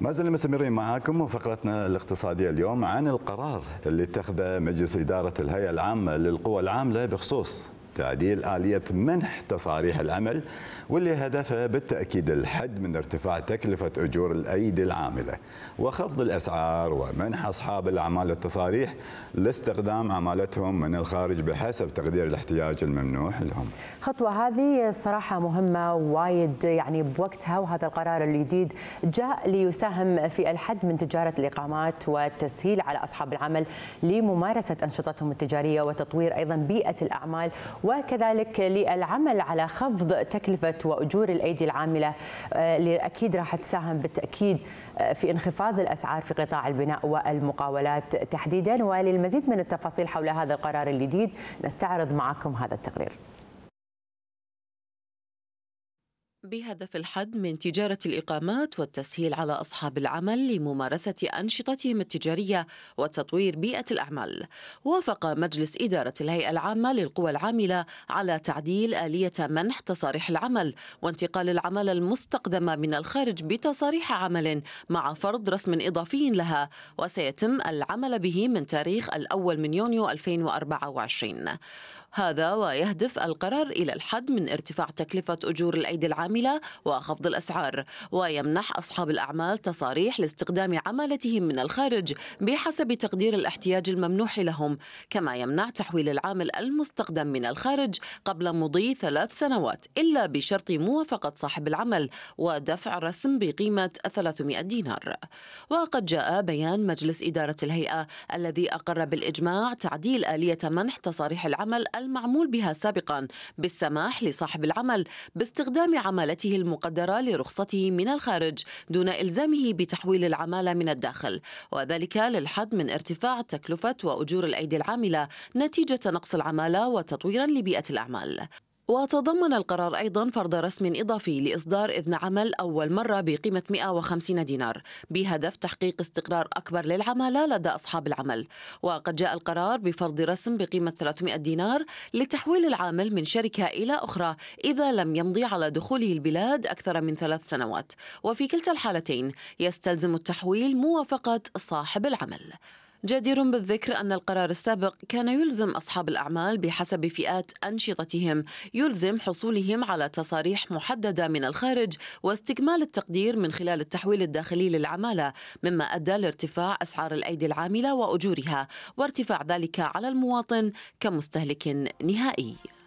ما زلنا مستمرين معاكم وفقرتنا الاقتصادية اليوم عن القرار اللي اتخذه مجلس إدارة الهيئة العامة للقوى العاملة بخصوص تعديل آلية منح تصاريح العمل واللي هدفها بالتأكيد الحد من ارتفاع تكلفة أجور الأيدي العاملة وخفض الأسعار ومنح أصحاب الأعمال التصاريح لاستخدام عمالتهم من الخارج بحسب تقدير الاحتياج الممنوح لهم خطوة هذه الصراحة مهمة وايد يعني بوقتها وهذا القرار الجديد جاء ليساهم في الحد من تجارة الإقامات والتسهيل على أصحاب العمل لممارسة أنشطتهم التجارية وتطوير أيضا بيئة الأعمال وكذلك للعمل على خفض تكلفة وأجور الأيدي العاملة اللي آه، أكيد راح تساهم بالتأكيد آه، في انخفاض الأسعار في قطاع البناء والمقاولات تحديدا وللمزيد من التفاصيل حول هذا القرار الجديد نستعرض معكم هذا التقرير بهدف الحد من تجارة الإقامات والتسهيل على أصحاب العمل لممارسة أنشطتهم التجارية وتطوير بيئة الأعمال وافق مجلس إدارة الهيئة العامة للقوى العاملة على تعديل آلية منح تصاريح العمل وانتقال العمل المستقدمة من الخارج بتصاريح عمل مع فرض رسم إضافي لها وسيتم العمل به من تاريخ الأول من يونيو 2024 هذا ويهدف القرار إلى الحد من ارتفاع تكلفة أجور الأيدي العامة كاملة وخفض الأسعار ويمنح أصحاب الأعمال تصاريح لاستخدام عمالتهم من الخارج بحسب تقدير الاحتياج الممنوح لهم كما يمنع تحويل العامل المستخدم من الخارج قبل مضي ثلاث سنوات إلا بشرط موافقة صاحب العمل ودفع رسم بقيمة 300 دينار وقد جاء بيان مجلس إدارة الهيئة الذي أقر بالإجماع تعديل آلية منح تصاريح العمل المعمول بها سابقا بالسماح لصاحب العمل باستخدام عمل عمالته المقدرة لرخصته من الخارج دون إلزامه بتحويل العمالة من الداخل وذلك للحد من ارتفاع تكلفة وأجور الأيدي العاملة نتيجة نقص العمالة وتطويرا لبيئة الأعمال وتضمن القرار أيضا فرض رسم إضافي لإصدار إذن عمل أول مرة بقيمة 150 دينار بهدف تحقيق استقرار أكبر للعمالة لدى أصحاب العمل وقد جاء القرار بفرض رسم بقيمة 300 دينار لتحويل العامل من شركة إلى أخرى إذا لم يمضي على دخوله البلاد أكثر من ثلاث سنوات وفي كلتا الحالتين يستلزم التحويل موافقة صاحب العمل جدير بالذكر أن القرار السابق كان يلزم أصحاب الأعمال بحسب فئات أنشطتهم يلزم حصولهم على تصاريح محددة من الخارج واستكمال التقدير من خلال التحويل الداخلي للعمالة مما أدى لارتفاع أسعار الأيدي العاملة وأجورها وارتفاع ذلك على المواطن كمستهلك نهائي